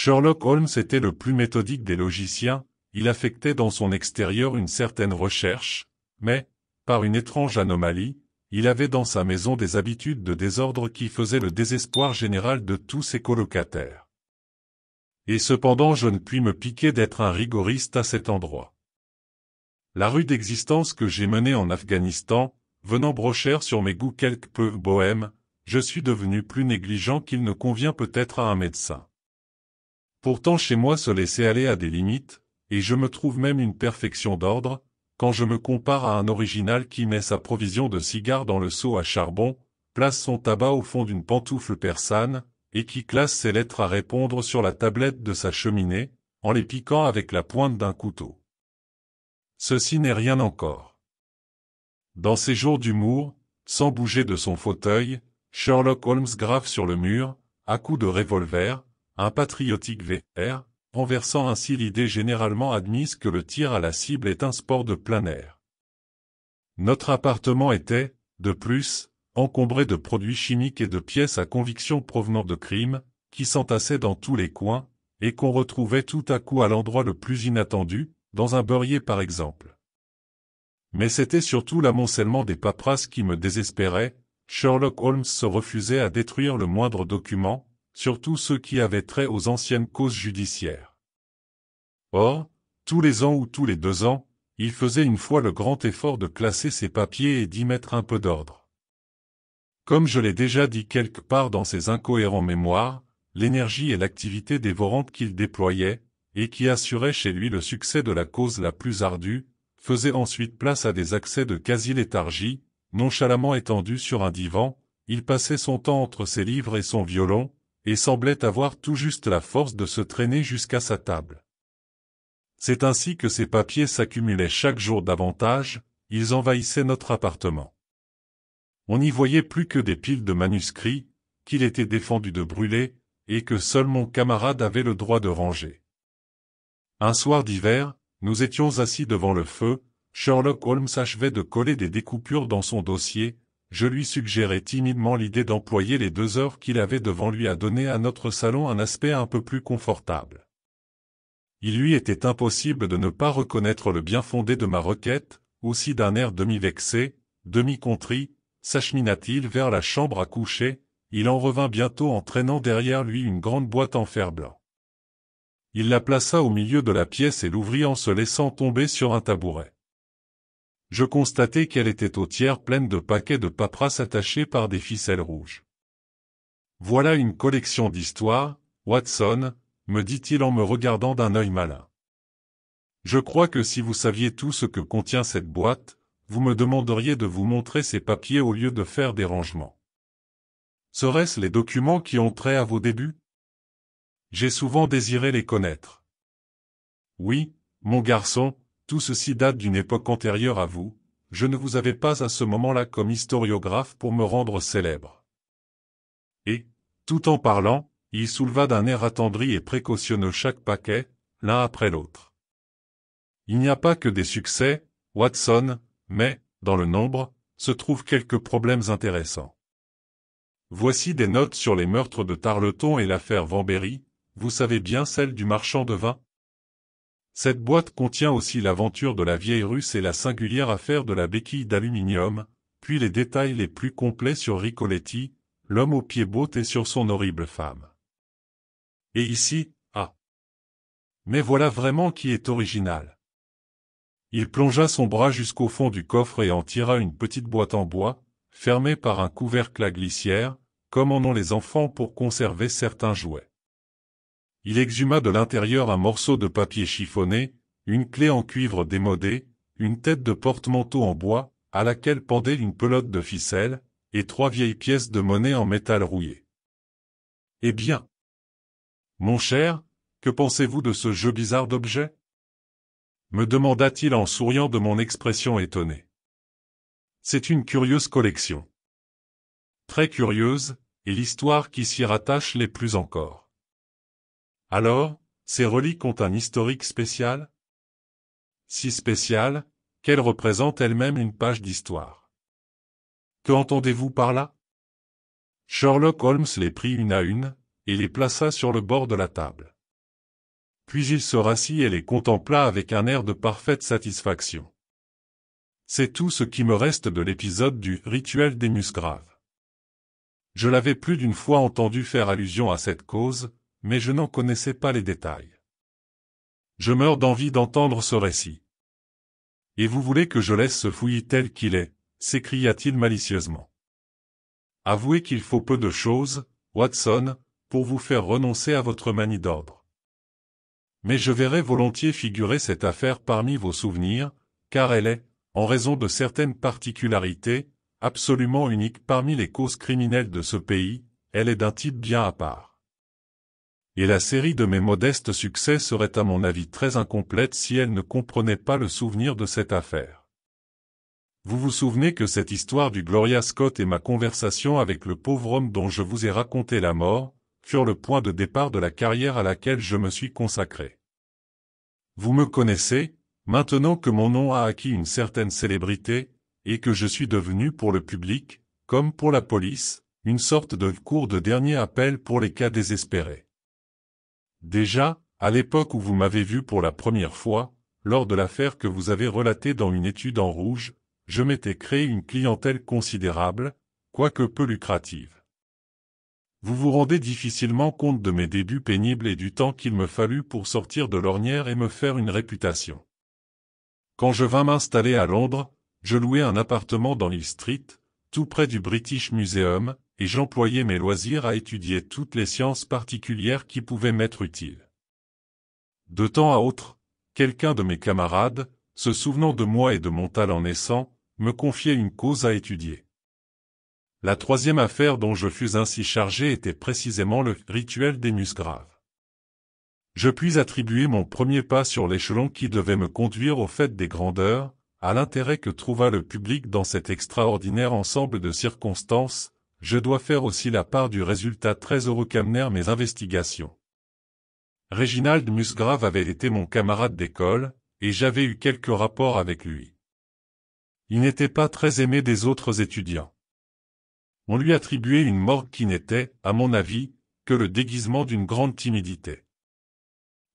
Sherlock Holmes était le plus méthodique des logiciens, il affectait dans son extérieur une certaine recherche, mais, par une étrange anomalie, il avait dans sa maison des habitudes de désordre qui faisaient le désespoir général de tous ses colocataires. Et cependant je ne puis me piquer d'être un rigoriste à cet endroit. La rude existence que j'ai menée en Afghanistan, venant brochère sur mes goûts quelque peu bohèmes, je suis devenu plus négligent qu'il ne convient peut-être à un médecin. Pourtant chez moi se laisser aller à des limites, et je me trouve même une perfection d'ordre, quand je me compare à un original qui met sa provision de cigares dans le seau à charbon, place son tabac au fond d'une pantoufle persane, et qui classe ses lettres à répondre sur la tablette de sa cheminée, en les piquant avec la pointe d'un couteau. Ceci n'est rien encore. Dans ses jours d'humour, sans bouger de son fauteuil, Sherlock Holmes grave sur le mur, à coups de revolver, un patriotique VR, renversant ainsi l'idée généralement admise que le tir à la cible est un sport de plein air. Notre appartement était, de plus, encombré de produits chimiques et de pièces à conviction provenant de crimes, qui s'entassaient dans tous les coins, et qu'on retrouvait tout à coup à l'endroit le plus inattendu, dans un beurrier par exemple. Mais c'était surtout l'amoncellement des paperasses qui me désespérait, Sherlock Holmes se refusait à détruire le moindre document, surtout ceux qui avaient trait aux anciennes causes judiciaires. Or, tous les ans ou tous les deux ans, il faisait une fois le grand effort de classer ses papiers et d'y mettre un peu d'ordre. Comme je l'ai déjà dit quelque part dans ses incohérents mémoires, l'énergie et l'activité dévorante qu'il déployait, et qui assurait chez lui le succès de la cause la plus ardue, faisaient ensuite place à des accès de quasi-léthargie, nonchalamment étendu sur un divan, il passait son temps entre ses livres et son violon, et semblait avoir tout juste la force de se traîner jusqu'à sa table. C'est ainsi que ces papiers s'accumulaient chaque jour davantage, ils envahissaient notre appartement. On n'y voyait plus que des piles de manuscrits, qu'il était défendu de brûler, et que seul mon camarade avait le droit de ranger. Un soir d'hiver, nous étions assis devant le feu, Sherlock Holmes achevait de coller des découpures dans son dossier, je lui suggérais timidement l'idée d'employer les deux heures qu'il avait devant lui à donner à notre salon un aspect un peu plus confortable. Il lui était impossible de ne pas reconnaître le bien fondé de ma requête, aussi d'un air demi-vexé, demi-contrit, s'achemina-t-il vers la chambre à coucher, il en revint bientôt en traînant derrière lui une grande boîte en fer-blanc. Il la plaça au milieu de la pièce et l'ouvrit en se laissant tomber sur un tabouret je constatai qu'elle était au tiers pleine de paquets de paperasses attachés par des ficelles rouges. Voilà une collection d'histoires, Watson, me dit-il en me regardant d'un œil malin. Je crois que si vous saviez tout ce que contient cette boîte, vous me demanderiez de vous montrer ces papiers au lieu de faire des rangements. Serait-ce les documents qui ont trait à vos débuts J'ai souvent désiré les connaître. Oui, mon garçon, tout ceci date d'une époque antérieure à vous, je ne vous avais pas à ce moment-là comme historiographe pour me rendre célèbre. Et, tout en parlant, il souleva d'un air attendri et précautionneux chaque paquet, l'un après l'autre. Il n'y a pas que des succès, Watson, mais, dans le nombre, se trouvent quelques problèmes intéressants. Voici des notes sur les meurtres de Tarleton et l'affaire Vambéry, vous savez bien celle du marchand de vin cette boîte contient aussi l'aventure de la vieille russe et la singulière affaire de la béquille d'aluminium, puis les détails les plus complets sur Ricoletti, l'homme aux pieds beaux et sur son horrible femme. Et ici, ah Mais voilà vraiment qui est original. Il plongea son bras jusqu'au fond du coffre et en tira une petite boîte en bois, fermée par un couvercle à glissière, comme en ont les enfants pour conserver certains jouets. Il exhuma de l'intérieur un morceau de papier chiffonné, une clé en cuivre démodée, une tête de porte-manteau en bois, à laquelle pendait une pelote de ficelle, et trois vieilles pièces de monnaie en métal rouillé. Eh bien Mon cher, que pensez-vous de ce jeu bizarre d'objets me demanda-t-il en souriant de mon expression étonnée. C'est une curieuse collection. Très curieuse, et l'histoire qui s'y rattache les plus encore. Alors, ces reliques ont un historique spécial Si spécial, qu'elles représentent elles-mêmes une page d'histoire. Que entendez-vous par là Sherlock Holmes les prit une à une, et les plaça sur le bord de la table. Puis il se rassit et les contempla avec un air de parfaite satisfaction. C'est tout ce qui me reste de l'épisode du rituel des musgraves. Je l'avais plus d'une fois entendu faire allusion à cette cause, mais je n'en connaissais pas les détails. Je meurs d'envie d'entendre ce récit. Et vous voulez que je laisse ce fouillis tel qu'il est, s'écria-t-il malicieusement. Avouez qu'il faut peu de choses, Watson, pour vous faire renoncer à votre manie d'ordre. Mais je verrai volontiers figurer cette affaire parmi vos souvenirs, car elle est, en raison de certaines particularités, absolument unique parmi les causes criminelles de ce pays, elle est d'un type bien à part et la série de mes modestes succès serait à mon avis très incomplète si elle ne comprenait pas le souvenir de cette affaire. Vous vous souvenez que cette histoire du Gloria Scott et ma conversation avec le pauvre homme dont je vous ai raconté la mort, furent le point de départ de la carrière à laquelle je me suis consacré. Vous me connaissez, maintenant que mon nom a acquis une certaine célébrité, et que je suis devenu pour le public, comme pour la police, une sorte de cours de dernier appel pour les cas désespérés. Déjà, à l'époque où vous m'avez vu pour la première fois, lors de l'affaire que vous avez relatée dans une étude en rouge, je m'étais créé une clientèle considérable, quoique peu lucrative. Vous vous rendez difficilement compte de mes débuts pénibles et du temps qu'il me fallut pour sortir de l'ornière et me faire une réputation. Quand je vins m'installer à Londres, je louai un appartement dans Hill Street, tout près du British Museum, et j'employais mes loisirs à étudier toutes les sciences particulières qui pouvaient m'être utiles. De temps à autre, quelqu'un de mes camarades, se souvenant de moi et de mon talent naissant, me confiait une cause à étudier. La troisième affaire dont je fus ainsi chargé était précisément le rituel des musgraves. Je puis attribuer mon premier pas sur l'échelon qui devait me conduire au fait des grandeurs, à l'intérêt que trouva le public dans cet extraordinaire ensemble de circonstances, je dois faire aussi la part du résultat très heureux qu'amenèrent mes investigations. Réginald Musgrave avait été mon camarade d'école, et j'avais eu quelques rapports avec lui. Il n'était pas très aimé des autres étudiants. On lui attribuait une morgue qui n'était, à mon avis, que le déguisement d'une grande timidité.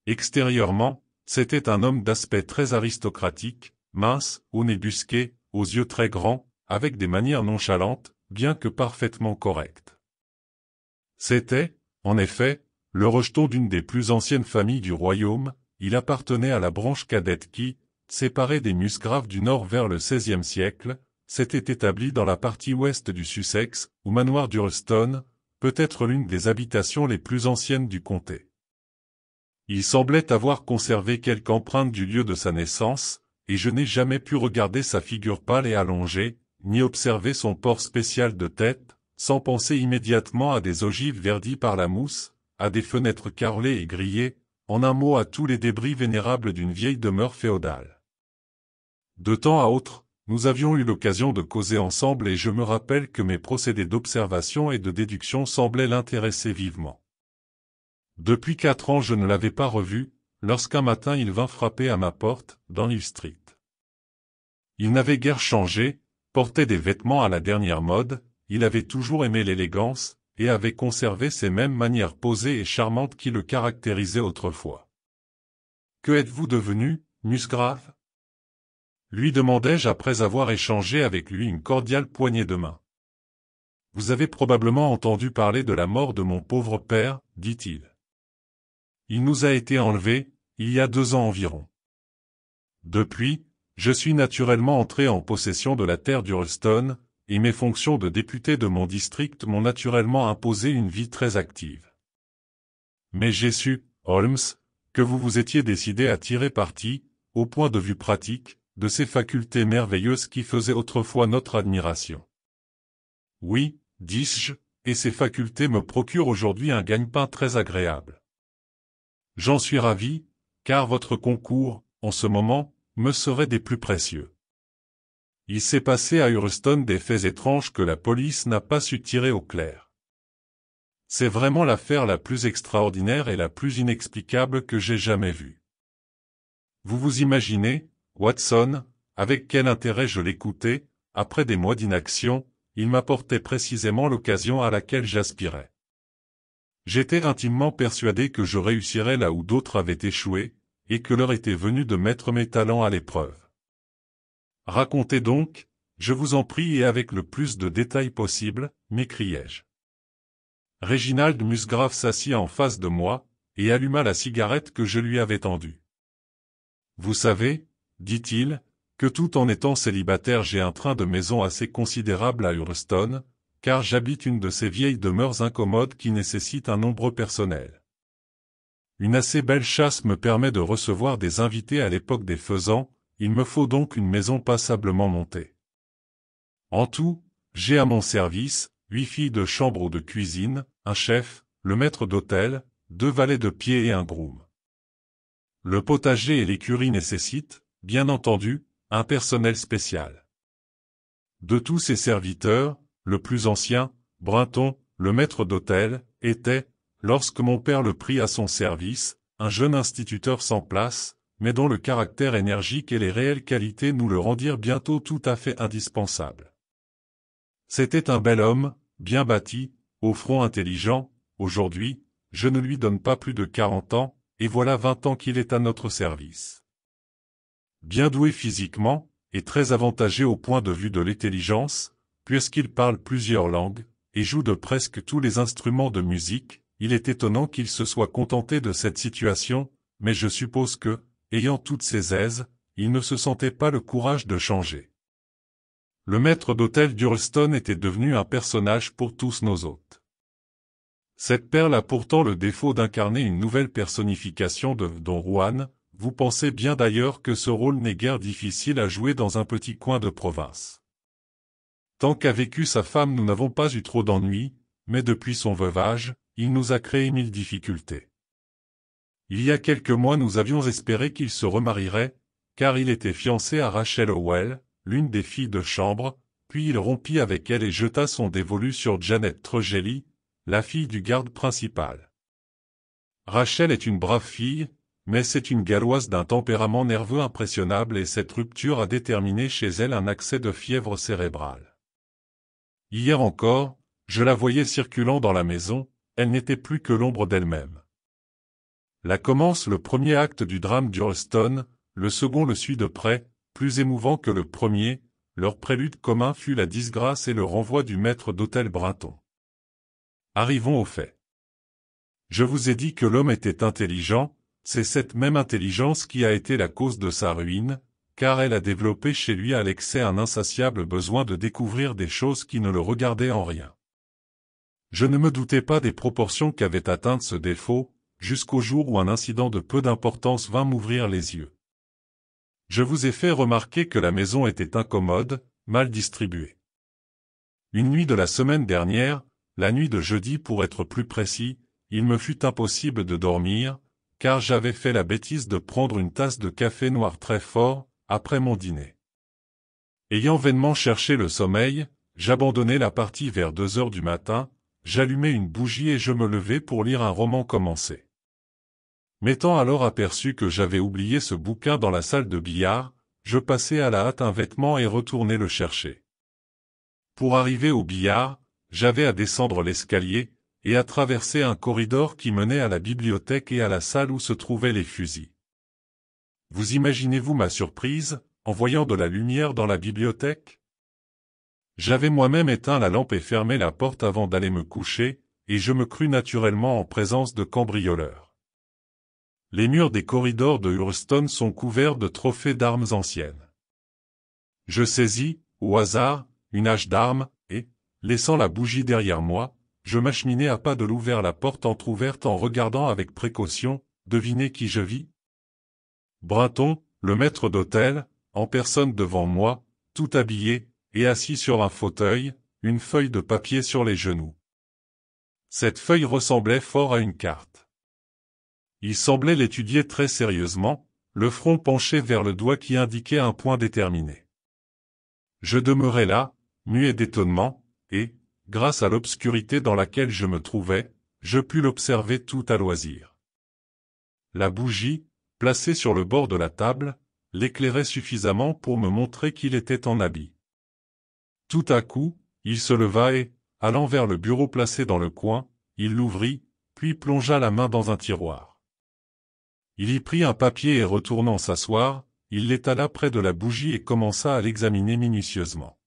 Extérieurement, c'était un homme d'aspect très aristocratique, mince, au nez busqué, aux yeux très grands, avec des manières nonchalantes, bien que parfaitement correctes. C'était, en effet, le rejeton d'une des plus anciennes familles du royaume, il appartenait à la branche cadette qui, séparée des Musgraves du Nord vers le XVIe siècle, s'était établie dans la partie ouest du Sussex, au manoir Ruston, peut-être l'une des habitations les plus anciennes du comté. Il semblait avoir conservé quelque empreinte du lieu de sa naissance, et je n'ai jamais pu regarder sa figure pâle et allongée, ni observer son port spécial de tête, sans penser immédiatement à des ogives verdies par la mousse, à des fenêtres carrelées et grillées, en un mot à tous les débris vénérables d'une vieille demeure féodale. De temps à autre, nous avions eu l'occasion de causer ensemble et je me rappelle que mes procédés d'observation et de déduction semblaient l'intéresser vivement. Depuis quatre ans je ne l'avais pas revu, lorsqu'un matin il vint frapper à ma porte, dans lîle Street. Il n'avait guère changé, portait des vêtements à la dernière mode, il avait toujours aimé l'élégance, et avait conservé ces mêmes manières posées et charmantes qui le caractérisaient autrefois. Que êtes-vous devenu, Musgrave lui demandai-je après avoir échangé avec lui une cordiale poignée de main. Vous avez probablement entendu parler de la mort de mon pauvre père, dit-il. Il nous a été enlevé, il y a deux ans environ. Depuis, je suis naturellement entré en possession de la terre du d'Urleston, et mes fonctions de député de mon district m'ont naturellement imposé une vie très active. Mais j'ai su, Holmes, que vous vous étiez décidé à tirer parti, au point de vue pratique, de ces facultés merveilleuses qui faisaient autrefois notre admiration. Oui, dis-je, et ces facultés me procurent aujourd'hui un gagne-pain très agréable. J'en suis ravi, car votre concours, en ce moment, me serait des plus précieux. Il s'est passé à Hurston des faits étranges que la police n'a pas su tirer au clair. C'est vraiment l'affaire la plus extraordinaire et la plus inexplicable que j'ai jamais vue. Vous vous imaginez, Watson, avec quel intérêt je l'écoutais, après des mois d'inaction, il m'apportait précisément l'occasion à laquelle j'aspirais. J'étais intimement persuadé que je réussirais là où d'autres avaient échoué, et que l'heure était venue de mettre mes talents à l'épreuve. Racontez donc, je vous en prie et avec le plus de détails possible, m'écriai-je. Réginald Musgrave s'assit en face de moi, et alluma la cigarette que je lui avais tendue. Vous savez, dit-il, que tout en étant célibataire j'ai un train de maison assez considérable à Hurston, car j'habite une de ces vieilles demeures incommodes qui nécessitent un nombreux personnel. Une assez belle chasse me permet de recevoir des invités à l'époque des faisans, il me faut donc une maison passablement montée. En tout, j'ai à mon service, huit filles de chambre ou de cuisine, un chef, le maître d'hôtel, deux valets de pied et un groom. Le potager et l'écurie nécessitent, bien entendu, un personnel spécial. De tous ces serviteurs, le plus ancien, Brinton, le maître d'hôtel, était, lorsque mon père le prit à son service, un jeune instituteur sans place, mais dont le caractère énergique et les réelles qualités nous le rendirent bientôt tout à fait indispensable. C'était un bel homme, bien bâti, au front intelligent, aujourd'hui, je ne lui donne pas plus de quarante ans, et voilà vingt ans qu'il est à notre service. Bien doué physiquement, et très avantagé au point de vue de l'intelligence, puisqu'il parle plusieurs langues, et joue de presque tous les instruments de musique, il est étonnant qu'il se soit contenté de cette situation, mais je suppose que, ayant toutes ses aises, il ne se sentait pas le courage de changer. Le maître d'hôtel d'Urlston était devenu un personnage pour tous nos hôtes. Cette perle a pourtant le défaut d'incarner une nouvelle personnification de Don Juan, vous pensez bien d'ailleurs que ce rôle n'est guère difficile à jouer dans un petit coin de province. Tant qu'a vécu sa femme nous n'avons pas eu trop d'ennuis, mais depuis son veuvage, il nous a créé mille difficultés. Il y a quelques mois nous avions espéré qu'il se remarierait, car il était fiancé à Rachel Howell, l'une des filles de chambre, puis il rompit avec elle et jeta son dévolu sur Janet Trogelli, la fille du garde principal. Rachel est une brave fille, mais c'est une galloise d'un tempérament nerveux impressionnable et cette rupture a déterminé chez elle un accès de fièvre cérébrale. Hier encore, je la voyais circulant dans la maison, elle n'était plus que l'ombre d'elle-même. Là commence le premier acte du drame d'Hurston, le second le suit de près, plus émouvant que le premier, leur prélude commun fut la disgrâce et le renvoi du maître d'hôtel Brinton. Arrivons au fait. Je vous ai dit que l'homme était intelligent, c'est cette même intelligence qui a été la cause de sa ruine, car elle a développé chez lui à l'excès un insatiable besoin de découvrir des choses qui ne le regardaient en rien. Je ne me doutais pas des proportions qu'avait atteintes ce défaut, jusqu'au jour où un incident de peu d'importance vint m'ouvrir les yeux. Je vous ai fait remarquer que la maison était incommode, mal distribuée. Une nuit de la semaine dernière, la nuit de jeudi pour être plus précis, il me fut impossible de dormir, car j'avais fait la bêtise de prendre une tasse de café noir très fort, après mon dîner. Ayant vainement cherché le sommeil, j'abandonnai la partie vers deux heures du matin, j'allumai une bougie et je me levai pour lire un roman commencé. M'étant alors aperçu que j'avais oublié ce bouquin dans la salle de billard, je passai à la hâte un vêtement et retournai le chercher. Pour arriver au billard, j'avais à descendre l'escalier, et à traverser un corridor qui menait à la bibliothèque et à la salle où se trouvaient les fusils. Vous imaginez-vous ma surprise, en voyant de la lumière dans la bibliothèque J'avais moi-même éteint la lampe et fermé la porte avant d'aller me coucher, et je me crus naturellement en présence de cambrioleurs. Les murs des corridors de Hurston sont couverts de trophées d'armes anciennes. Je saisis, au hasard, une hache d'armes, et, laissant la bougie derrière moi, je m'acheminai à pas de l'ouvert la porte entr'ouverte en regardant avec précaution, deviner qui je vis Brinton, le maître d'hôtel, en personne devant moi, tout habillé, et assis sur un fauteuil, une feuille de papier sur les genoux. Cette feuille ressemblait fort à une carte. Il semblait l'étudier très sérieusement, le front penché vers le doigt qui indiquait un point déterminé. Je demeurai là, muet d'étonnement, et, grâce à l'obscurité dans laquelle je me trouvais, je pus l'observer tout à loisir. La bougie, placé sur le bord de la table, l'éclairait suffisamment pour me montrer qu'il était en habit. Tout à coup, il se leva et, allant vers le bureau placé dans le coin, il l'ouvrit, puis plongea la main dans un tiroir. Il y prit un papier et retournant s'asseoir, il l'étala près de la bougie et commença à l'examiner minutieusement.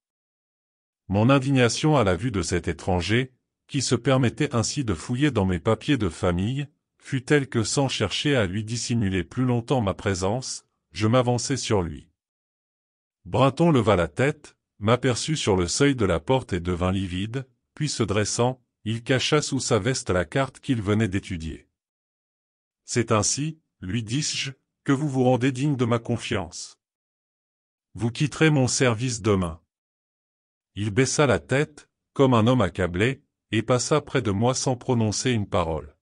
Mon indignation à la vue de cet étranger, qui se permettait ainsi de fouiller dans mes papiers de famille, fut tel que sans chercher à lui dissimuler plus longtemps ma présence, je m'avançai sur lui. Brinton leva la tête, m'aperçut sur le seuil de la porte et devint livide, puis se dressant, il cacha sous sa veste la carte qu'il venait d'étudier. C'est ainsi, lui dis-je, que vous vous rendez digne de ma confiance. Vous quitterez mon service demain. Il baissa la tête, comme un homme accablé, et passa près de moi sans prononcer une parole.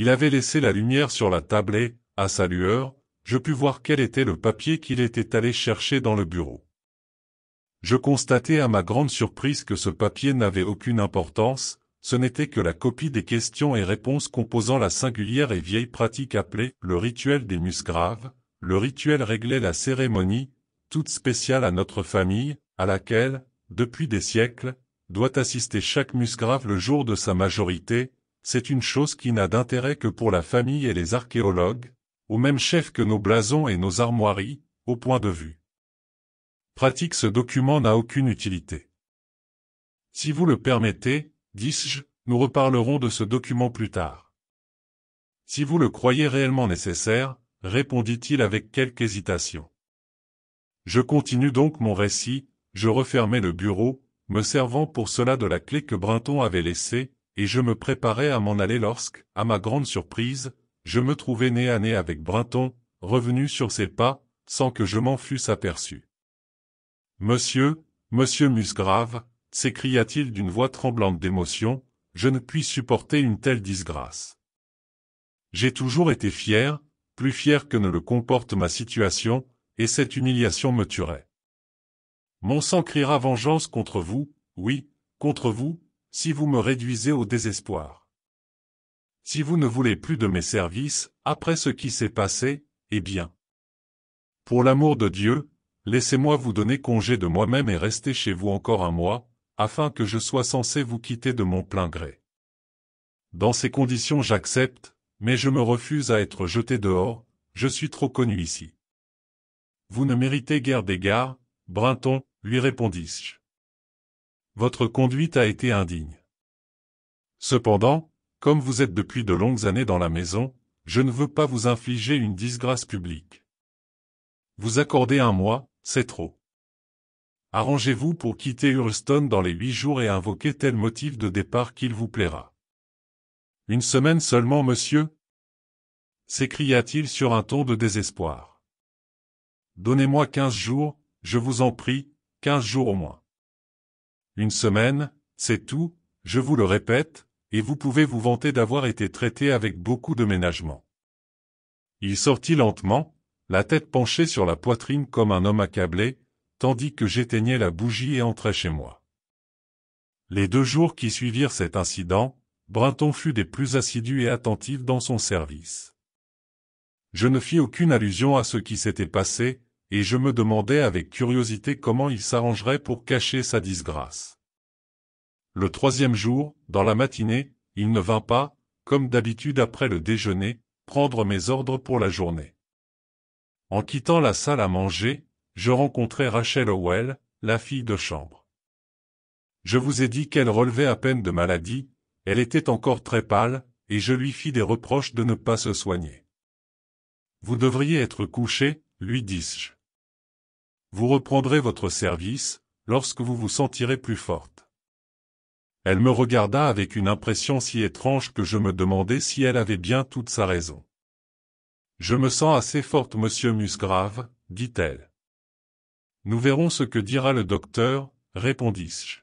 Il avait laissé la lumière sur la table et, à sa lueur, je pus voir quel était le papier qu'il était allé chercher dans le bureau. Je constatai à ma grande surprise que ce papier n'avait aucune importance, ce n'était que la copie des questions et réponses composant la singulière et vieille pratique appelée le rituel des musgraves, le rituel réglait la cérémonie, toute spéciale à notre famille, à laquelle, depuis des siècles, doit assister chaque musgrave le jour de sa majorité, c'est une chose qui n'a d'intérêt que pour la famille et les archéologues, au même chef que nos blasons et nos armoiries, au point de vue. Pratique ce document n'a aucune utilité. Si vous le permettez, dis-je, nous reparlerons de ce document plus tard. Si vous le croyez réellement nécessaire, répondit-il avec quelque hésitation. Je continue donc mon récit, je refermai le bureau, me servant pour cela de la clé que Brinton avait laissée, et je me préparais à m'en aller lorsque, à ma grande surprise, je me trouvais nez à nez avec Brinton, revenu sur ses pas, sans que je m'en fusse aperçu. Monsieur, monsieur Musgrave, s'écria-t-il d'une voix tremblante d'émotion, je ne puis supporter une telle disgrâce. J'ai toujours été fier, plus fier que ne le comporte ma situation, et cette humiliation me tuerait. Mon sang criera vengeance contre vous, oui, contre vous, si vous me réduisez au désespoir. Si vous ne voulez plus de mes services, après ce qui s'est passé, eh bien. Pour l'amour de Dieu, laissez-moi vous donner congé de moi-même et rester chez vous encore un mois, afin que je sois censé vous quitter de mon plein gré. Dans ces conditions j'accepte, mais je me refuse à être jeté dehors, je suis trop connu ici. Vous ne méritez guère d'égard, Brinton, lui répondis-je. Votre conduite a été indigne. Cependant, comme vous êtes depuis de longues années dans la maison, je ne veux pas vous infliger une disgrâce publique. Vous accordez un mois, c'est trop. Arrangez-vous pour quitter Hurlston dans les huit jours et invoquer tel motif de départ qu'il vous plaira. Une semaine seulement, monsieur s'écria-t-il sur un ton de désespoir. Donnez-moi quinze jours, je vous en prie, quinze jours au moins. Une semaine, c'est tout, je vous le répète, et vous pouvez vous vanter d'avoir été traité avec beaucoup de ménagement. Il sortit lentement, la tête penchée sur la poitrine comme un homme accablé, tandis que j'éteignais la bougie et entrais chez moi. Les deux jours qui suivirent cet incident, Brinton fut des plus assidus et attentifs dans son service. Je ne fis aucune allusion à ce qui s'était passé, et je me demandais avec curiosité comment il s'arrangerait pour cacher sa disgrâce. Le troisième jour, dans la matinée, il ne vint pas, comme d'habitude après le déjeuner, prendre mes ordres pour la journée. En quittant la salle à manger, je rencontrai Rachel Howell, la fille de chambre. Je vous ai dit qu'elle relevait à peine de maladie, elle était encore très pâle, et je lui fis des reproches de ne pas se soigner. Vous devriez être couché, lui dis-je. Vous reprendrez votre service, lorsque vous vous sentirez plus forte. Elle me regarda avec une impression si étrange que je me demandais si elle avait bien toute sa raison. Je me sens assez forte, monsieur Musgrave, dit-elle. Nous verrons ce que dira le docteur, répondis-je.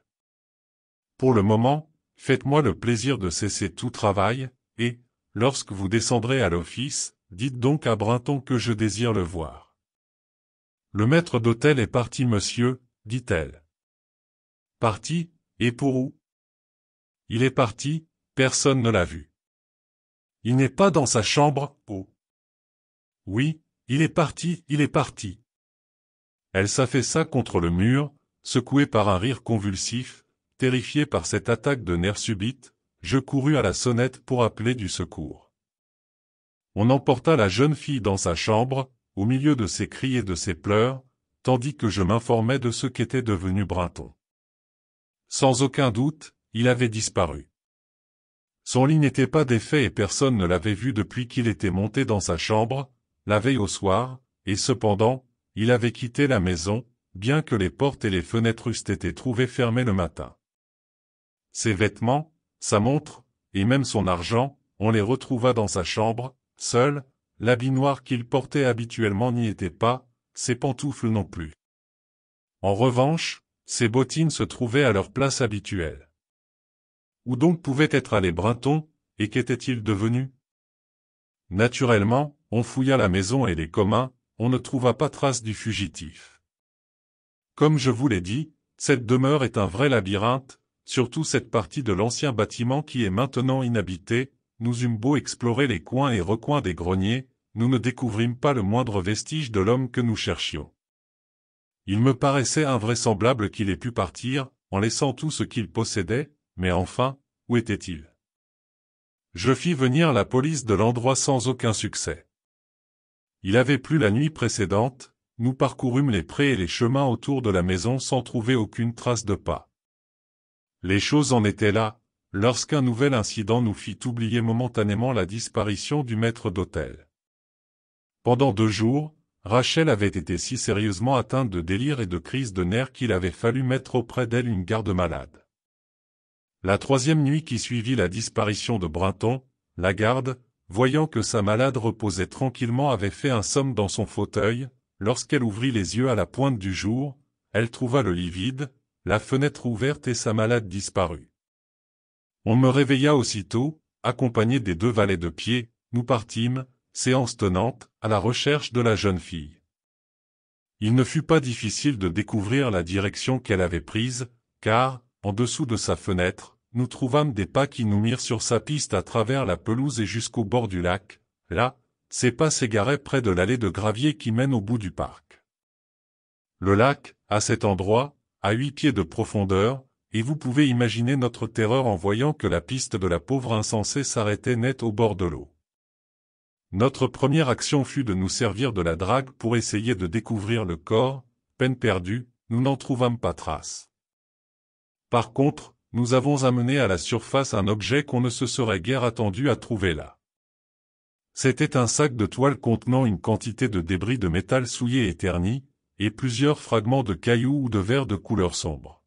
Pour le moment, faites-moi le plaisir de cesser tout travail, et, lorsque vous descendrez à l'office, dites donc à Brinton que je désire le voir. Le maître d'hôtel est parti, monsieur, dit-elle. Parti, et pour où Il est parti, personne ne l'a vu. Il n'est pas dans sa chambre, oh. Oui, il est parti, il est parti. Elle s'affaissa contre le mur, secouée par un rire convulsif, terrifiée par cette attaque de nerfs subite, je courus à la sonnette pour appeler du secours. On emporta la jeune fille dans sa chambre, au milieu de ses cris et de ses pleurs, tandis que je m'informais de ce qu'était devenu Brinton. Sans aucun doute, il avait disparu. Son lit n'était pas défait et personne ne l'avait vu depuis qu'il était monté dans sa chambre, la veille au soir, et cependant, il avait quitté la maison, bien que les portes et les fenêtres eussent été trouvées fermées le matin. Ses vêtements, sa montre, et même son argent, on les retrouva dans sa chambre, seul, L'habit noir qu'il portait habituellement n'y était pas, ses pantoufles non plus. En revanche, ses bottines se trouvaient à leur place habituelle. Où donc pouvait être allé Brinton, et qu'était-il devenu Naturellement, on fouilla la maison et les communs, on ne trouva pas trace du fugitif. Comme je vous l'ai dit, cette demeure est un vrai labyrinthe, surtout cette partie de l'ancien bâtiment qui est maintenant inhabité, » nous eûmes beau explorer les coins et recoins des greniers, nous ne découvrîmes pas le moindre vestige de l'homme que nous cherchions. Il me paraissait invraisemblable qu'il ait pu partir, en laissant tout ce qu'il possédait, mais enfin, où était-il Je fis venir la police de l'endroit sans aucun succès. Il avait plu la nuit précédente, nous parcourûmes les prés et les chemins autour de la maison sans trouver aucune trace de pas. Les choses en étaient là, lorsqu'un nouvel incident nous fit oublier momentanément la disparition du maître d'hôtel. Pendant deux jours, Rachel avait été si sérieusement atteinte de délire et de crise de nerfs qu'il avait fallu mettre auprès d'elle une garde malade. La troisième nuit qui suivit la disparition de Brinton, la garde, voyant que sa malade reposait tranquillement avait fait un somme dans son fauteuil, lorsqu'elle ouvrit les yeux à la pointe du jour, elle trouva le lit vide, la fenêtre ouverte et sa malade disparue. On me réveilla aussitôt, accompagné des deux valets de pied, nous partîmes, séance tenante, à la recherche de la jeune fille. Il ne fut pas difficile de découvrir la direction qu'elle avait prise, car, en dessous de sa fenêtre, nous trouvâmes des pas qui nous mirent sur sa piste à travers la pelouse et jusqu'au bord du lac, là, ses pas s'égaraient près de l'allée de gravier qui mène au bout du parc. Le lac, à cet endroit, à huit pieds de profondeur, et vous pouvez imaginer notre terreur en voyant que la piste de la pauvre insensée s'arrêtait net au bord de l'eau. Notre première action fut de nous servir de la drague pour essayer de découvrir le corps, peine perdue, nous n'en trouvâmes pas trace. Par contre, nous avons amené à la surface un objet qu'on ne se serait guère attendu à trouver là. C'était un sac de toile contenant une quantité de débris de métal souillé et terni, et plusieurs fragments de cailloux ou de verre de couleur sombre.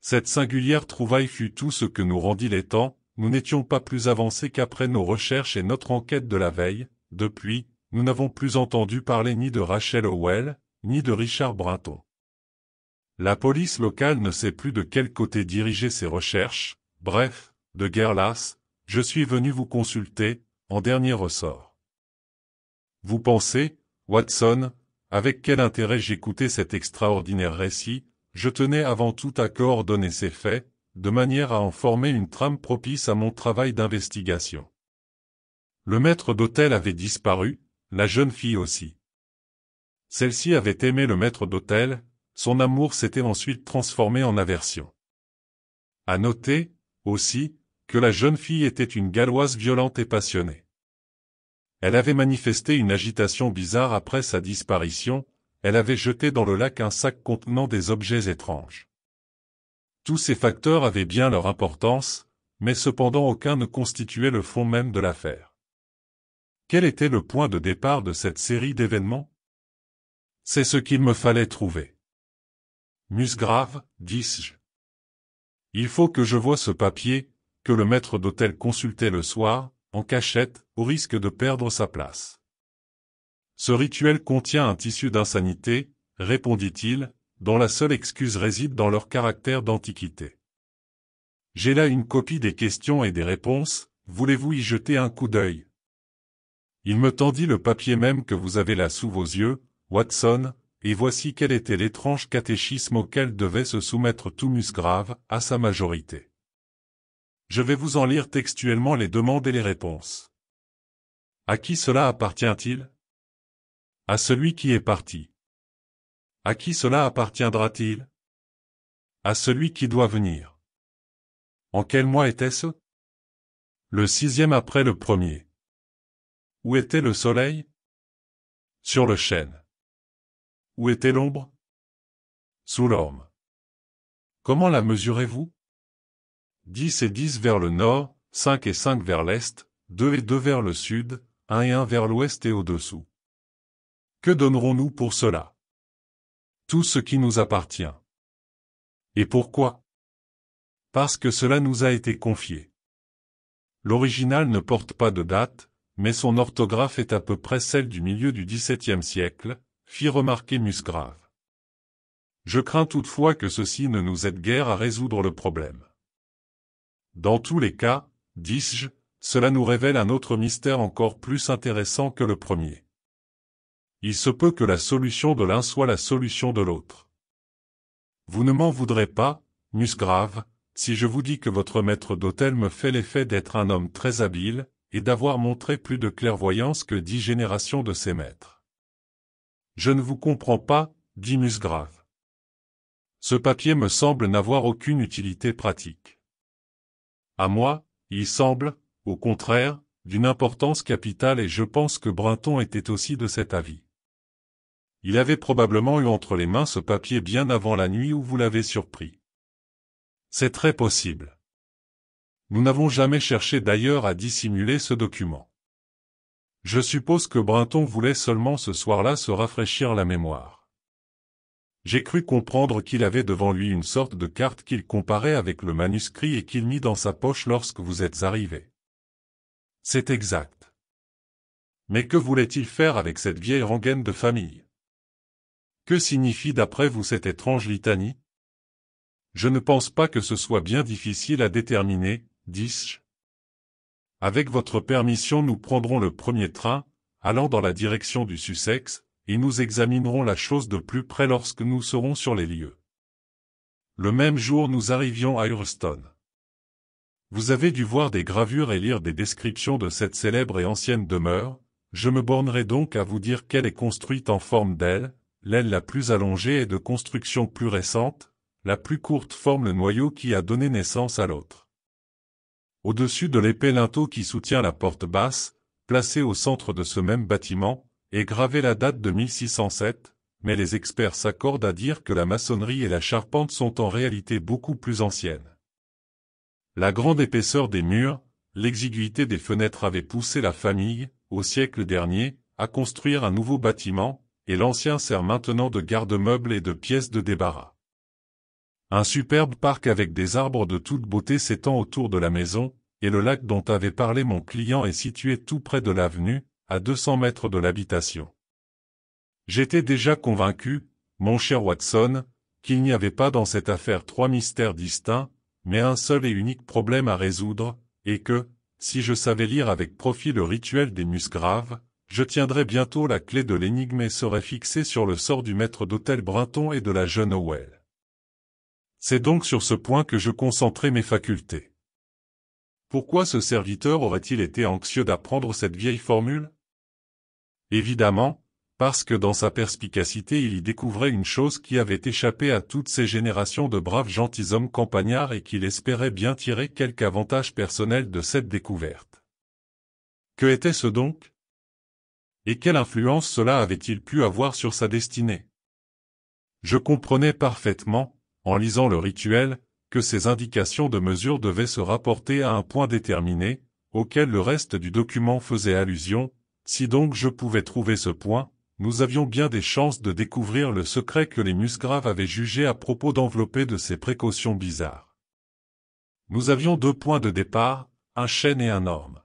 Cette singulière trouvaille fut tout ce que nous rendit les temps, nous n'étions pas plus avancés qu'après nos recherches et notre enquête de la veille, depuis, nous n'avons plus entendu parler ni de Rachel Howell, ni de Richard Brinton. La police locale ne sait plus de quel côté diriger ses recherches, bref, de guerre lasse, je suis venu vous consulter, en dernier ressort. Vous pensez, Watson, avec quel intérêt j'écoutais cet extraordinaire récit, je tenais avant tout à coordonner ces faits, de manière à en former une trame propice à mon travail d'investigation. Le maître d'hôtel avait disparu, la jeune fille aussi. Celle-ci avait aimé le maître d'hôtel, son amour s'était ensuite transformé en aversion. À noter, aussi, que la jeune fille était une galloise violente et passionnée. Elle avait manifesté une agitation bizarre après sa disparition, elle avait jeté dans le lac un sac contenant des objets étranges. Tous ces facteurs avaient bien leur importance, mais cependant aucun ne constituait le fond même de l'affaire. Quel était le point de départ de cette série d'événements C'est ce qu'il me fallait trouver. Musgrave, dis-je. Il faut que je voie ce papier, que le maître d'hôtel consultait le soir, en cachette, au risque de perdre sa place. Ce rituel contient un tissu d'insanité, répondit-il, dont la seule excuse réside dans leur caractère d'antiquité. J'ai là une copie des questions et des réponses, voulez-vous y jeter un coup d'œil Il me tendit le papier même que vous avez là sous vos yeux, Watson, et voici quel était l'étrange catéchisme auquel devait se soumettre tout musgrave, à sa majorité. Je vais vous en lire textuellement les demandes et les réponses. À qui cela appartient-il à celui qui est parti. À qui cela appartiendra-t-il À celui qui doit venir. En quel mois était-ce Le sixième après le premier. Où était le soleil Sur le chêne. Où était l'ombre Sous l'orme. Comment la mesurez-vous Dix et dix vers le nord, cinq et cinq vers l'est, deux et deux vers le sud, un et un vers l'ouest et au-dessous. Que donnerons-nous pour cela Tout ce qui nous appartient. Et pourquoi Parce que cela nous a été confié. L'original ne porte pas de date, mais son orthographe est à peu près celle du milieu du XVIIe siècle, fit remarquer Musgrave. Je crains toutefois que ceci ne nous aide guère à résoudre le problème. Dans tous les cas, dis-je, cela nous révèle un autre mystère encore plus intéressant que le premier. Il se peut que la solution de l'un soit la solution de l'autre. Vous ne m'en voudrez pas, Musgrave, si je vous dis que votre maître d'hôtel me fait l'effet d'être un homme très habile, et d'avoir montré plus de clairvoyance que dix générations de ses maîtres. Je ne vous comprends pas, dit Musgrave. Ce papier me semble n'avoir aucune utilité pratique. À moi, il semble, au contraire, d'une importance capitale et je pense que Brinton était aussi de cet avis. Il avait probablement eu entre les mains ce papier bien avant la nuit où vous l'avez surpris. C'est très possible. Nous n'avons jamais cherché d'ailleurs à dissimuler ce document. Je suppose que Brinton voulait seulement ce soir-là se rafraîchir la mémoire. J'ai cru comprendre qu'il avait devant lui une sorte de carte qu'il comparait avec le manuscrit et qu'il mit dans sa poche lorsque vous êtes arrivé. C'est exact. Mais que voulait-il faire avec cette vieille rengaine de famille que signifie d'après vous cette étrange litanie Je ne pense pas que ce soit bien difficile à déterminer, dis-je. Avec votre permission nous prendrons le premier train, allant dans la direction du Sussex, et nous examinerons la chose de plus près lorsque nous serons sur les lieux. Le même jour nous arrivions à Hurston. « Vous avez dû voir des gravures et lire des descriptions de cette célèbre et ancienne demeure, je me bornerai donc à vous dire qu'elle est construite en forme d'aile, L'aile la plus allongée est de construction plus récente, la plus courte forme le noyau qui a donné naissance à l'autre. Au-dessus de l'épais linteau qui soutient la porte basse, placée au centre de ce même bâtiment, est gravée la date de 1607, mais les experts s'accordent à dire que la maçonnerie et la charpente sont en réalité beaucoup plus anciennes. La grande épaisseur des murs, l'exiguïté des fenêtres avaient poussé la famille, au siècle dernier, à construire un nouveau bâtiment, et l'ancien sert maintenant de garde-meuble et de pièces de débarras. Un superbe parc avec des arbres de toute beauté s'étend autour de la maison, et le lac dont avait parlé mon client est situé tout près de l'avenue, à 200 mètres de l'habitation. J'étais déjà convaincu, mon cher Watson, qu'il n'y avait pas dans cette affaire trois mystères distincts, mais un seul et unique problème à résoudre, et que, si je savais lire avec profit le rituel des musgraves, je tiendrai bientôt la clé de l'énigme et serai fixé sur le sort du maître d'hôtel Brinton et de la jeune Howell. C'est donc sur ce point que je concentrais mes facultés. Pourquoi ce serviteur aurait-il été anxieux d'apprendre cette vieille formule Évidemment, parce que dans sa perspicacité il y découvrait une chose qui avait échappé à toutes ces générations de braves gentilshommes campagnards et qu'il espérait bien tirer quelque avantage personnel de cette découverte. Que était-ce donc et quelle influence cela avait-il pu avoir sur sa destinée Je comprenais parfaitement, en lisant le rituel, que ces indications de mesure devaient se rapporter à un point déterminé, auquel le reste du document faisait allusion, si donc je pouvais trouver ce point, nous avions bien des chances de découvrir le secret que les musgraves avaient jugé à propos d'envelopper de ces précautions bizarres. Nous avions deux points de départ, un chêne et un orme.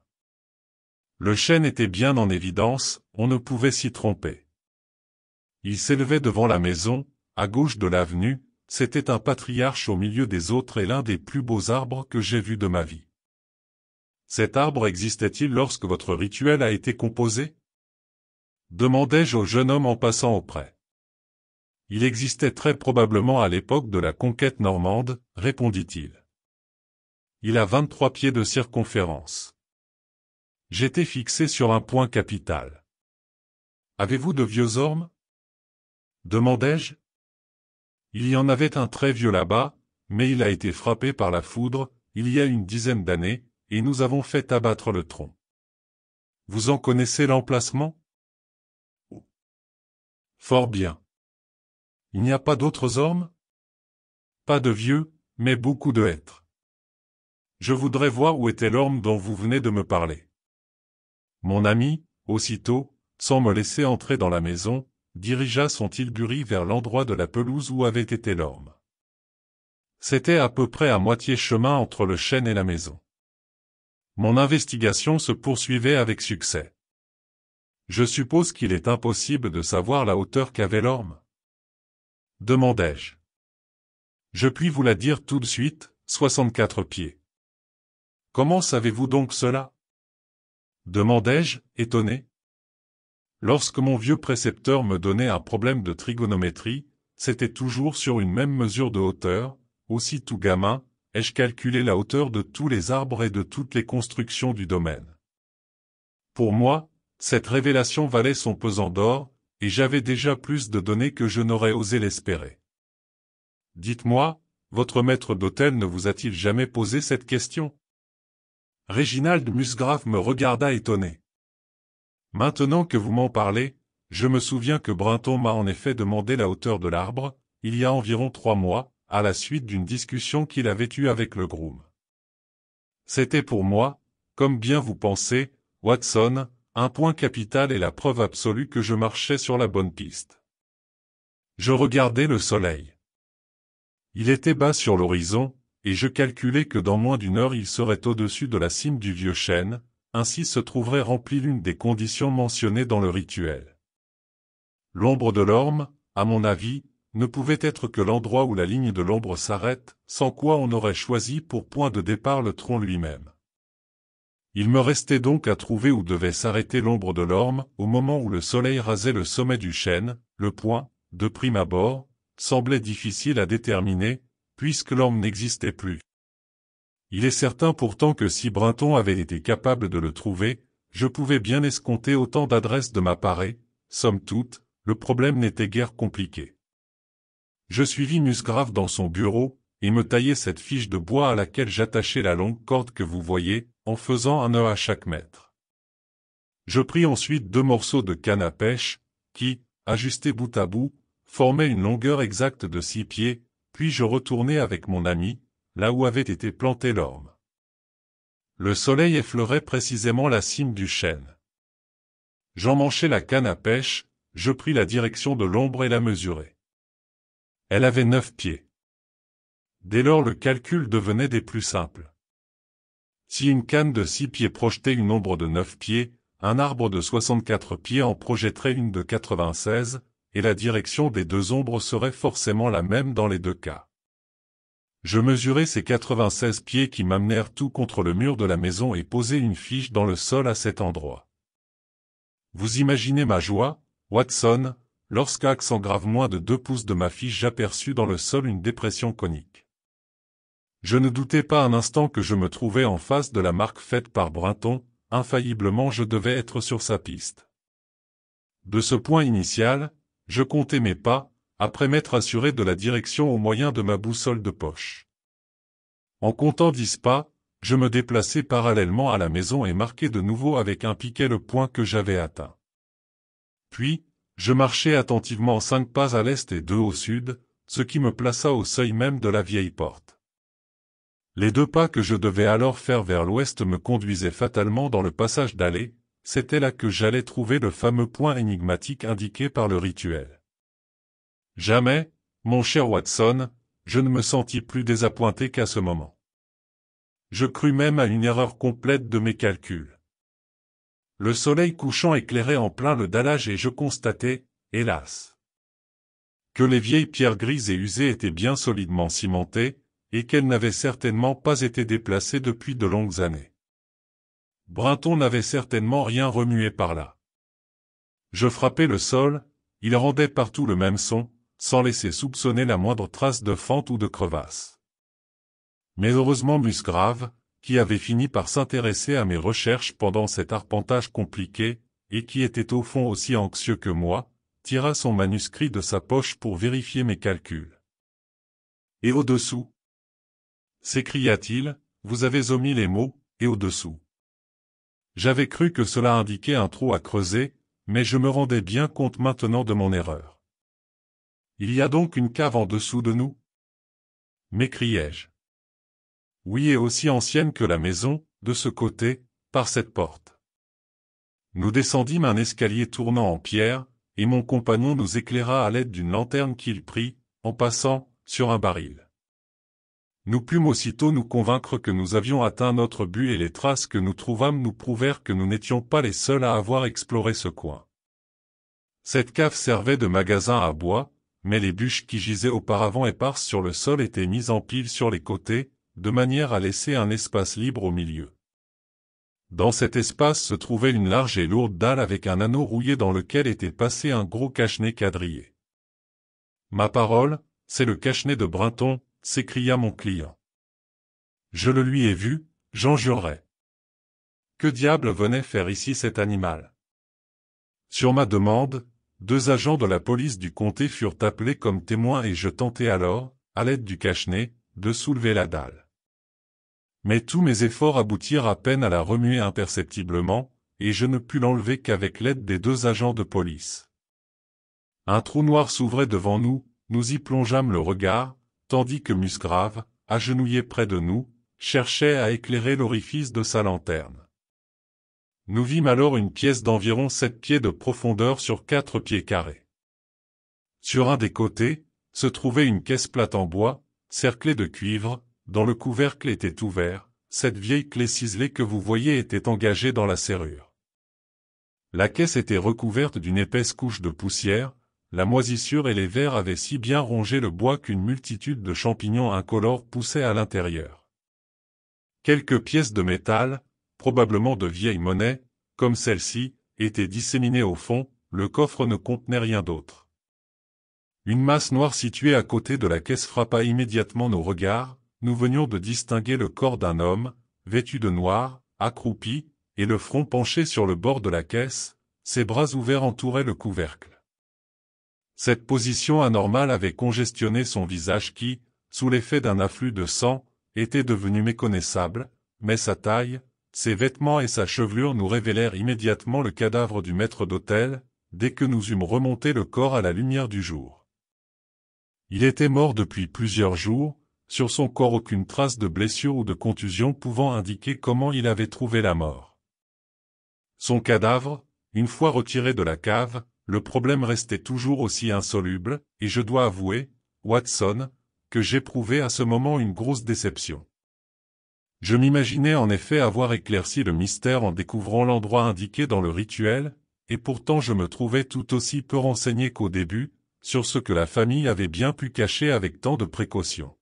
Le chêne était bien en évidence, on ne pouvait s'y tromper. Il s'élevait devant la maison, à gauche de l'avenue, c'était un patriarche au milieu des autres et l'un des plus beaux arbres que j'ai vus de ma vie. Cet arbre existait-il lorsque votre rituel a été composé demandai-je au jeune homme en passant auprès. Il existait très probablement à l'époque de la conquête normande, répondit-il. Il a vingt-trois pieds de circonférence. J'étais fixé sur un point capital. Avez-vous de vieux ormes demandai-je. Il y en avait un très vieux là-bas, mais il a été frappé par la foudre, il y a une dizaine d'années, et nous avons fait abattre le tronc. Vous en connaissez l'emplacement Fort bien. Il n'y a pas d'autres ormes Pas de vieux, mais beaucoup de hêtres. Je voudrais voir où était l'orme dont vous venez de me parler. Mon ami, aussitôt, sans me laisser entrer dans la maison, dirigea son tilbury vers l'endroit de la pelouse où avait été l'orme. C'était à peu près à moitié chemin entre le chêne et la maison. Mon investigation se poursuivait avec succès. Je suppose qu'il est impossible de savoir la hauteur qu'avait l'orme demandai-je. Je puis vous la dire tout de suite, 64 pieds. Comment savez-vous donc cela demandai-je, étonné. Lorsque mon vieux précepteur me donnait un problème de trigonométrie, c'était toujours sur une même mesure de hauteur, aussi tout gamin, ai-je calculé la hauteur de tous les arbres et de toutes les constructions du domaine. Pour moi, cette révélation valait son pesant d'or, et j'avais déjà plus de données que je n'aurais osé l'espérer. Dites-moi, votre maître d'hôtel ne vous a-t-il jamais posé cette question Reginald Musgrave me regarda étonné. Maintenant que vous m'en parlez, je me souviens que Brinton m'a en effet demandé la hauteur de l'arbre, il y a environ trois mois, à la suite d'une discussion qu'il avait eue avec le groom. C'était pour moi, comme bien vous pensez, Watson, un point capital et la preuve absolue que je marchais sur la bonne piste. Je regardais le soleil. Il était bas sur l'horizon, et je calculais que dans moins d'une heure il serait au-dessus de la cime du vieux chêne, ainsi se trouverait remplie l'une des conditions mentionnées dans le rituel. L'ombre de l'orme, à mon avis, ne pouvait être que l'endroit où la ligne de l'ombre s'arrête, sans quoi on aurait choisi pour point de départ le tronc lui-même. Il me restait donc à trouver où devait s'arrêter l'ombre de l'orme, au moment où le soleil rasait le sommet du chêne, le point, de prime abord, semblait difficile à déterminer, puisque l'homme n'existait plus. Il est certain pourtant que si Brinton avait été capable de le trouver, je pouvais bien escompter autant d'adresses de ma part somme toute, le problème n'était guère compliqué. Je suivis Musgrave dans son bureau, et me taillai cette fiche de bois à laquelle j'attachai la longue corde que vous voyez, en faisant un nœud e à chaque mètre. Je pris ensuite deux morceaux de canne à pêche, qui, ajustés bout à bout, formaient une longueur exacte de six pieds, puis je retournai avec mon ami, là où avait été planté l'orme. Le soleil effleurait précisément la cime du chêne. J'emmanchai la canne à pêche, je pris la direction de l'ombre et la mesurai. Elle avait neuf pieds. Dès lors le calcul devenait des plus simples. Si une canne de six pieds projetait une ombre de neuf pieds, un arbre de 64 pieds en projetterait une de 96, et la direction des deux ombres serait forcément la même dans les deux cas. Je mesurai ces 96 pieds qui m'amenèrent tout contre le mur de la maison et posai une fiche dans le sol à cet endroit. Vous imaginez ma joie, Watson, lorsqu'à accent grave moins de deux pouces de ma fiche j'aperçus dans le sol une dépression conique. Je ne doutais pas un instant que je me trouvais en face de la marque faite par Brunton, infailliblement je devais être sur sa piste. De ce point initial, je comptais mes pas, après m'être assuré de la direction au moyen de ma boussole de poche. En comptant dix pas, je me déplaçai parallèlement à la maison et marquai de nouveau avec un piquet le point que j'avais atteint. Puis, je marchai attentivement cinq pas à l'est et deux au sud, ce qui me plaça au seuil même de la vieille porte. Les deux pas que je devais alors faire vers l'ouest me conduisaient fatalement dans le passage d'allée, c'était là que j'allais trouver le fameux point énigmatique indiqué par le rituel. Jamais, mon cher Watson, je ne me sentis plus désappointé qu'à ce moment. Je crus même à une erreur complète de mes calculs. Le soleil couchant éclairait en plein le dallage et je constatais, hélas, que les vieilles pierres grises et usées étaient bien solidement cimentées, et qu'elles n'avaient certainement pas été déplacées depuis de longues années. Brinton n'avait certainement rien remué par là. Je frappais le sol, il rendait partout le même son, sans laisser soupçonner la moindre trace de fente ou de crevasse. Mais heureusement Musgrave, qui avait fini par s'intéresser à mes recherches pendant cet arpentage compliqué, et qui était au fond aussi anxieux que moi, tira son manuscrit de sa poche pour vérifier mes calculs. Et au-dessous s'écria-t-il, vous avez omis les mots, et au-dessous. J'avais cru que cela indiquait un trou à creuser, mais je me rendais bien compte maintenant de mon erreur. Il y a donc une cave en dessous de nous m'écriai-je. Oui, et aussi ancienne que la maison, de ce côté, par cette porte. Nous descendîmes un escalier tournant en pierre, et mon compagnon nous éclaira à l'aide d'une lanterne qu'il prit, en passant, sur un baril. Nous pûmes aussitôt nous convaincre que nous avions atteint notre but et les traces que nous trouvâmes nous prouvèrent que nous n'étions pas les seuls à avoir exploré ce coin. Cette cave servait de magasin à bois, mais les bûches qui gisaient auparavant éparses sur le sol étaient mises en pile sur les côtés, de manière à laisser un espace libre au milieu. Dans cet espace se trouvait une large et lourde dalle avec un anneau rouillé dans lequel était passé un gros cache-nez quadrillé. Ma parole, c'est le cache de Brinton, s'écria mon client. Je le lui ai vu, j'en jurerais. Que diable venait faire ici cet animal Sur ma demande, deux agents de la police du comté furent appelés comme témoins et je tentai alors, à l'aide du cache-nez, de soulever la dalle. Mais tous mes efforts aboutirent à peine à la remuer imperceptiblement, et je ne pus l'enlever qu'avec l'aide des deux agents de police. Un trou noir s'ouvrait devant nous, nous y plongeâmes le regard, tandis que Musgrave, agenouillé près de nous, cherchait à éclairer l'orifice de sa lanterne. Nous vîmes alors une pièce d'environ sept pieds de profondeur sur quatre pieds carrés. Sur un des côtés, se trouvait une caisse plate en bois, cerclée de cuivre, dont le couvercle était ouvert, cette vieille clé ciselée que vous voyez était engagée dans la serrure. La caisse était recouverte d'une épaisse couche de poussière, la moisissure et les vers avaient si bien rongé le bois qu'une multitude de champignons incolores poussaient à l'intérieur. Quelques pièces de métal, probablement de vieilles monnaies, comme celle-ci, étaient disséminées au fond, le coffre ne contenait rien d'autre. Une masse noire située à côté de la caisse frappa immédiatement nos regards, nous venions de distinguer le corps d'un homme, vêtu de noir, accroupi, et le front penché sur le bord de la caisse, ses bras ouverts entouraient le couvercle. Cette position anormale avait congestionné son visage qui, sous l'effet d'un afflux de sang, était devenu méconnaissable, mais sa taille, ses vêtements et sa chevelure nous révélèrent immédiatement le cadavre du maître d'hôtel, dès que nous eûmes remonté le corps à la lumière du jour. Il était mort depuis plusieurs jours, sur son corps aucune trace de blessure ou de contusion pouvant indiquer comment il avait trouvé la mort. Son cadavre, une fois retiré de la cave, le problème restait toujours aussi insoluble, et je dois avouer, Watson, que j'éprouvais à ce moment une grosse déception. Je m'imaginais en effet avoir éclairci le mystère en découvrant l'endroit indiqué dans le rituel, et pourtant je me trouvais tout aussi peu renseigné qu'au début, sur ce que la famille avait bien pu cacher avec tant de précautions.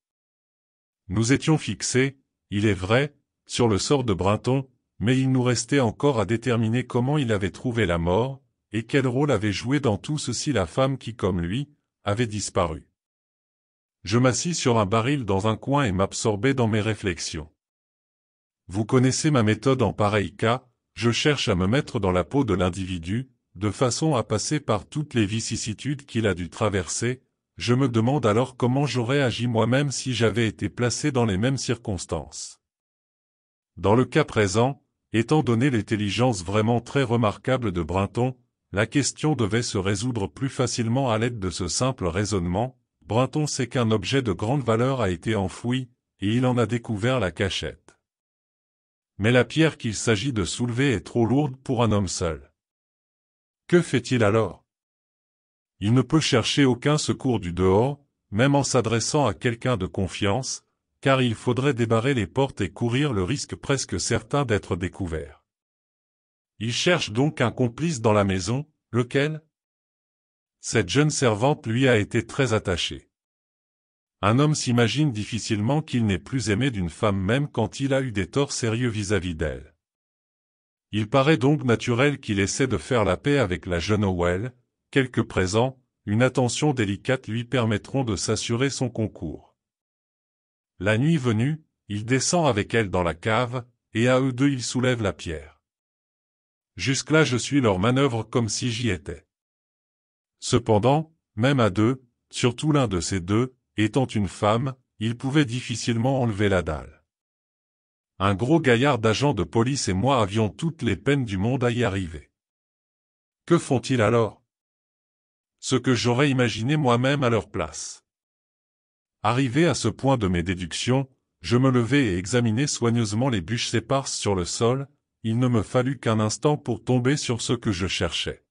Nous étions fixés, il est vrai, sur le sort de Brinton, mais il nous restait encore à déterminer comment il avait trouvé la mort, et quel rôle avait joué dans tout ceci la femme qui, comme lui, avait disparu Je m'assis sur un baril dans un coin et m'absorbais dans mes réflexions. Vous connaissez ma méthode en pareil cas, je cherche à me mettre dans la peau de l'individu, de façon à passer par toutes les vicissitudes qu'il a dû traverser, je me demande alors comment j'aurais agi moi-même si j'avais été placé dans les mêmes circonstances. Dans le cas présent, étant donné l'intelligence vraiment très remarquable de Brinton, la question devait se résoudre plus facilement à l'aide de ce simple raisonnement, Brinton sait qu'un objet de grande valeur a été enfoui, et il en a découvert la cachette. Mais la pierre qu'il s'agit de soulever est trop lourde pour un homme seul. Que fait-il alors Il ne peut chercher aucun secours du dehors, même en s'adressant à quelqu'un de confiance, car il faudrait débarrer les portes et courir le risque presque certain d'être découvert. Il cherche donc un complice dans la maison, lequel Cette jeune servante lui a été très attachée. Un homme s'imagine difficilement qu'il n'est plus aimé d'une femme même quand il a eu des torts sérieux vis-à-vis d'elle. Il paraît donc naturel qu'il essaie de faire la paix avec la jeune Howell, quelques présents, une attention délicate lui permettront de s'assurer son concours. La nuit venue, il descend avec elle dans la cave, et à eux deux il soulève la pierre. Jusque-là je suis leur manœuvre comme si j'y étais. Cependant, même à deux, surtout l'un de ces deux, étant une femme, ils pouvaient difficilement enlever la dalle. Un gros gaillard d'agent de police et moi avions toutes les peines du monde à y arriver. Que font-ils alors Ce que j'aurais imaginé moi-même à leur place. Arrivé à ce point de mes déductions, je me levai et examinai soigneusement les bûches éparses sur le sol, il ne me fallut qu'un instant pour tomber sur ce que je cherchais.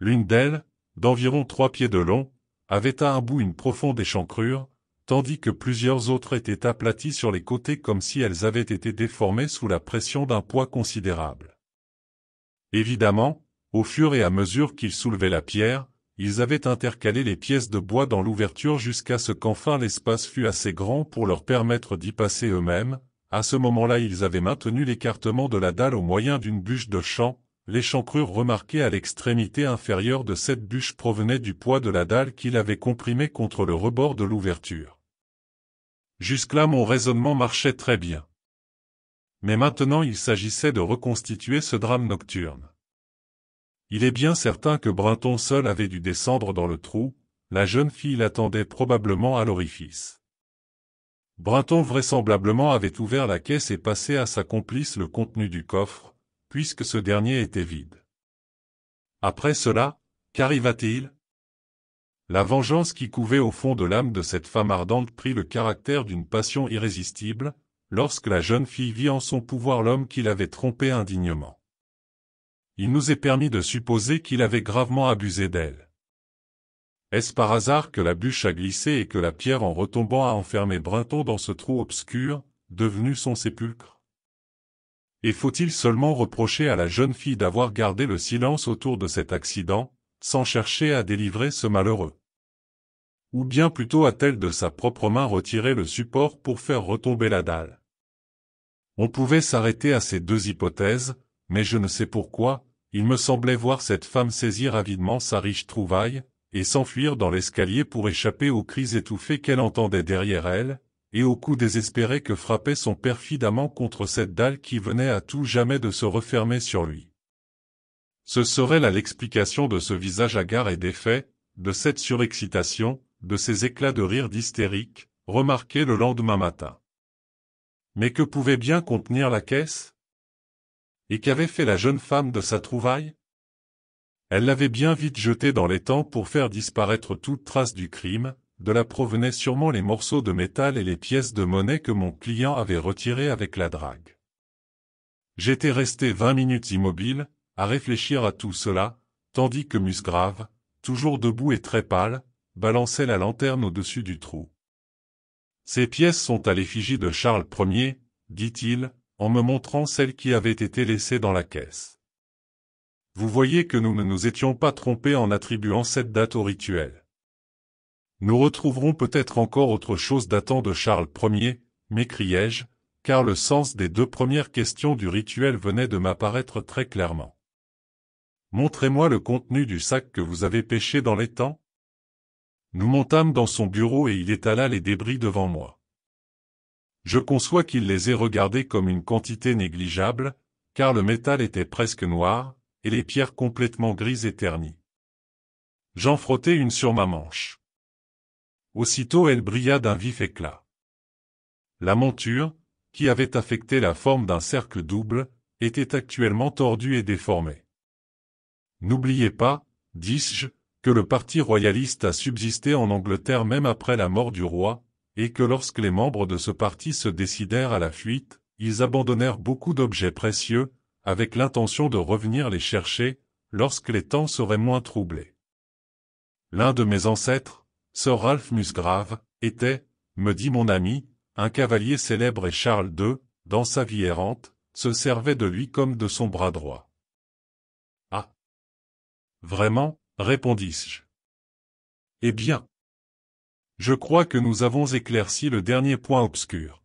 L'une d'elles, d'environ trois pieds de long, avait à un bout une profonde échancrure, tandis que plusieurs autres étaient aplaties sur les côtés comme si elles avaient été déformées sous la pression d'un poids considérable. Évidemment, au fur et à mesure qu'ils soulevaient la pierre, ils avaient intercalé les pièces de bois dans l'ouverture jusqu'à ce qu'enfin l'espace fût assez grand pour leur permettre d'y passer eux-mêmes, à ce moment-là ils avaient maintenu l'écartement de la dalle au moyen d'une bûche de champ, l'échancrure remarquée à l'extrémité inférieure de cette bûche provenait du poids de la dalle qu'il avait comprimé contre le rebord de l'ouverture. Jusque-là mon raisonnement marchait très bien. Mais maintenant il s'agissait de reconstituer ce drame nocturne. Il est bien certain que Brinton seul avait dû descendre dans le trou, la jeune fille l'attendait probablement à l'orifice. Brinton vraisemblablement avait ouvert la caisse et passé à sa complice le contenu du coffre, puisque ce dernier était vide. Après cela, qu'arriva-t-il La vengeance qui couvait au fond de l'âme de cette femme ardente prit le caractère d'une passion irrésistible, lorsque la jeune fille vit en son pouvoir l'homme qui l'avait trompée indignement. Il nous est permis de supposer qu'il avait gravement abusé d'elle. Est-ce par hasard que la bûche a glissé et que la pierre en retombant a enfermé Brinton dans ce trou obscur, devenu son sépulcre Et faut-il seulement reprocher à la jeune fille d'avoir gardé le silence autour de cet accident, sans chercher à délivrer ce malheureux Ou bien plutôt a-t-elle de sa propre main retiré le support pour faire retomber la dalle On pouvait s'arrêter à ces deux hypothèses, mais je ne sais pourquoi, il me semblait voir cette femme saisir avidement sa riche trouvaille, et s'enfuir dans l'escalier pour échapper aux cris étouffés qu'elle entendait derrière elle, et aux coups désespérés que frappait son père amant contre cette dalle qui venait à tout jamais de se refermer sur lui. Ce serait là l'explication de ce visage hagard et défait, de cette surexcitation, de ces éclats de rire d'hystérique, remarqués le lendemain matin. Mais que pouvait bien contenir la caisse Et qu'avait fait la jeune femme de sa trouvaille elle l'avait bien vite jeté dans l'étang pour faire disparaître toute trace du crime, de là provenaient sûrement les morceaux de métal et les pièces de monnaie que mon client avait retirées avec la drague. J'étais resté vingt minutes immobile, à réfléchir à tout cela, tandis que Musgrave, toujours debout et très pâle, balançait la lanterne au-dessus du trou. Ces pièces sont à l'effigie de Charles Ier, dit-il, en me montrant celles qui avaient été laissées dans la caisse. Vous voyez que nous ne nous étions pas trompés en attribuant cette date au rituel. Nous retrouverons peut-être encore autre chose datant de Charles Ier, m'écriai-je, car le sens des deux premières questions du rituel venait de m'apparaître très clairement. Montrez-moi le contenu du sac que vous avez pêché dans l'étang. Nous montâmes dans son bureau et il étala les débris devant moi. Je conçois qu'il les ait regardés comme une quantité négligeable, car le métal était presque noir, et les pierres complètement grises et ternies. J'en frottai une sur ma manche. Aussitôt elle brilla d'un vif éclat. La monture, qui avait affecté la forme d'un cercle double, était actuellement tordue et déformée. N'oubliez pas, dis-je, que le parti royaliste a subsisté en Angleterre même après la mort du roi, et que lorsque les membres de ce parti se décidèrent à la fuite, ils abandonnèrent beaucoup d'objets précieux, avec l'intention de revenir les chercher, lorsque les temps seraient moins troublés. L'un de mes ancêtres, Sir Ralph Musgrave, était, me dit mon ami, un cavalier célèbre et Charles II, dans sa vie errante, se servait de lui comme de son bras droit. Ah Vraiment, répondis-je. Eh bien Je crois que nous avons éclairci le dernier point obscur.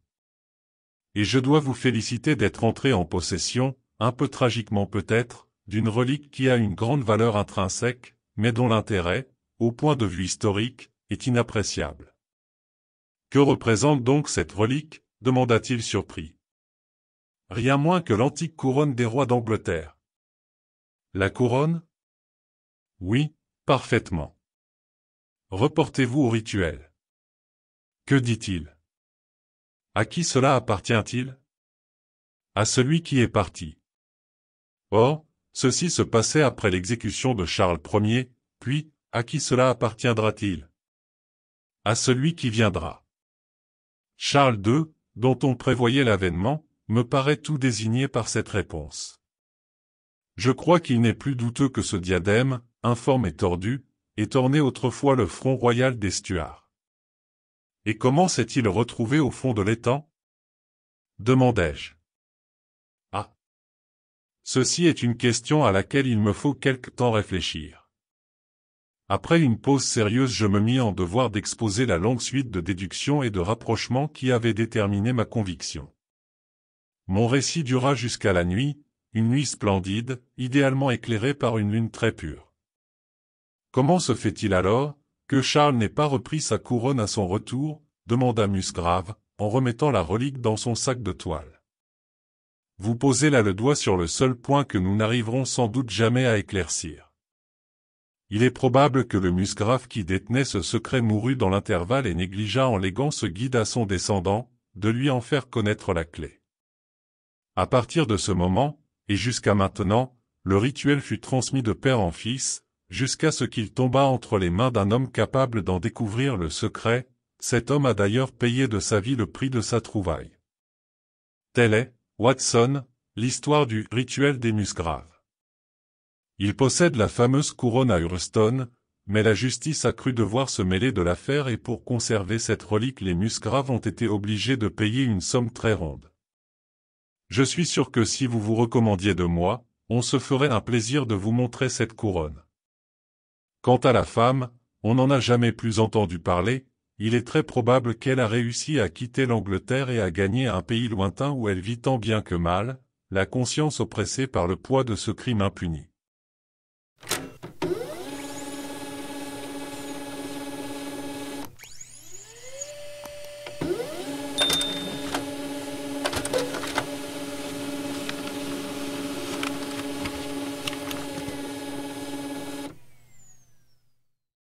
Et je dois vous féliciter d'être entré en possession, un peu tragiquement peut-être, d'une relique qui a une grande valeur intrinsèque, mais dont l'intérêt, au point de vue historique, est inappréciable. Que représente donc cette relique demanda-t-il surpris. Rien moins que l'antique couronne des rois d'Angleterre. La couronne Oui, parfaitement. Reportez-vous au rituel. Que dit-il À qui cela appartient-il À celui qui est parti. Or, ceci se passait après l'exécution de Charles Ier, puis, à qui cela appartiendra-t-il À celui qui viendra. Charles II, dont on prévoyait l'avènement, me paraît tout désigné par cette réponse. Je crois qu'il n'est plus douteux que ce diadème, informe et tordu, ait orné autrefois le front royal des Stuarts. Et comment s'est-il retrouvé au fond de l'étang demandai-je. Ceci est une question à laquelle il me faut quelque temps réfléchir. Après une pause sérieuse je me mis en devoir d'exposer la longue suite de déductions et de rapprochements qui avaient déterminé ma conviction. Mon récit dura jusqu'à la nuit, une nuit splendide, idéalement éclairée par une lune très pure. Comment se fait-il alors que Charles n'ait pas repris sa couronne à son retour demanda Musgrave, en remettant la relique dans son sac de toile vous posez là le doigt sur le seul point que nous n'arriverons sans doute jamais à éclaircir. Il est probable que le musgrave qui détenait ce secret mourut dans l'intervalle et négligea en léguant ce guide à son descendant, de lui en faire connaître la clé. À partir de ce moment, et jusqu'à maintenant, le rituel fut transmis de père en fils, jusqu'à ce qu'il tombât entre les mains d'un homme capable d'en découvrir le secret, cet homme a d'ailleurs payé de sa vie le prix de sa trouvaille. Tel est, Watson, l'histoire du rituel des musgraves. Il possède la fameuse couronne à Hurston, mais la justice a cru devoir se mêler de l'affaire et pour conserver cette relique les musgraves ont été obligés de payer une somme très ronde. Je suis sûr que si vous vous recommandiez de moi, on se ferait un plaisir de vous montrer cette couronne. Quant à la femme, on n'en a jamais plus entendu parler, il est très probable qu'elle a réussi à quitter l'Angleterre et à gagner un pays lointain où elle vit tant bien que mal, la conscience oppressée par le poids de ce crime impuni.